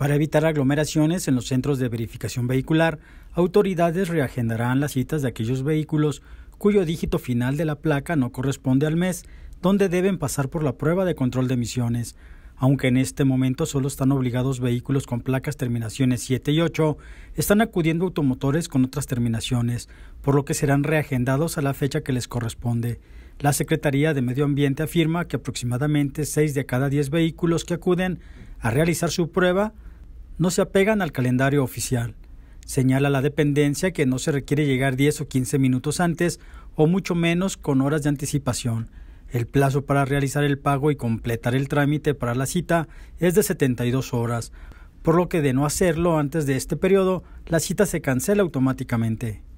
Para evitar aglomeraciones en los centros de verificación vehicular, autoridades reagendarán las citas de aquellos vehículos cuyo dígito final de la placa no corresponde al mes, donde deben pasar por la prueba de control de emisiones. Aunque en este momento solo están obligados vehículos con placas terminaciones 7 y 8, están acudiendo automotores con otras terminaciones, por lo que serán reagendados a la fecha que les corresponde. La Secretaría de Medio Ambiente afirma que aproximadamente 6 de cada 10 vehículos que acuden a realizar su prueba no se apegan al calendario oficial. Señala la dependencia que no se requiere llegar 10 o 15 minutos antes o mucho menos con horas de anticipación. El plazo para realizar el pago y completar el trámite para la cita es de 72 horas, por lo que de no hacerlo antes de este periodo, la cita se cancela automáticamente.